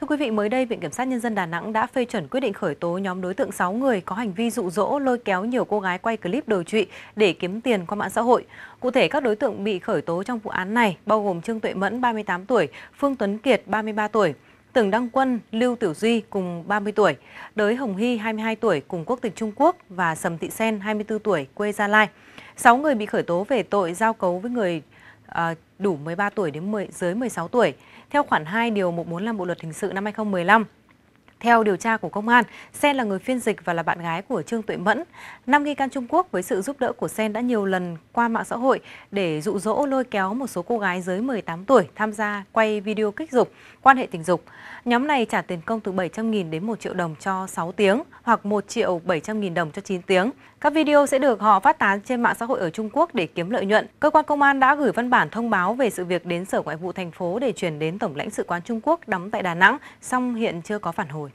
Thưa quý vị, mới đây Viện Kiểm sát Nhân dân Đà Nẵng đã phê chuẩn quyết định khởi tố nhóm đối tượng 6 người có hành vi dụ dỗ lôi kéo nhiều cô gái quay clip đồi trụy để kiếm tiền qua mạng xã hội. Cụ thể, các đối tượng bị khởi tố trong vụ án này bao gồm Trương Tuệ Mẫn 38 tuổi, Phương Tuấn Kiệt 33 tuổi, Tưởng Đăng Quân, Lưu Tiểu Duy cùng 30 tuổi, Đới Hồng Hy 22 tuổi cùng quốc tịch Trung Quốc và Sầm Thị Sen 24 tuổi quê Gia Lai. 6 người bị khởi tố về tội giao cấu với người à, đủ 13 tuổi đến 10, dưới 16 tuổi theo khoản 2 điều 145 Bộ luật hình sự năm 2015. Theo điều tra của công an, Sen là người phiên dịch và là bạn gái của Trương Tuệ Mẫn. Năm nghi can Trung Quốc với sự giúp đỡ của Sen đã nhiều lần qua mạng xã hội để dụ dỗ lôi kéo một số cô gái dưới 18 tuổi tham gia quay video kích dục, quan hệ tình dục. Nhóm này trả tiền công từ 700.000 đến 1 triệu đồng cho 6 tiếng hoặc 1 triệu 700.000 đồng cho 9 tiếng. Các video sẽ được họ phát tán trên mạng xã hội ở Trung Quốc để kiếm lợi nhuận. Cơ quan công an đã gửi văn bản thông báo về sự việc đến Sở Ngoại vụ thành phố để chuyển đến Tổng lãnh sự quán Trung Quốc đóng tại Đà Nẵng, song hiện chưa có phản hồi.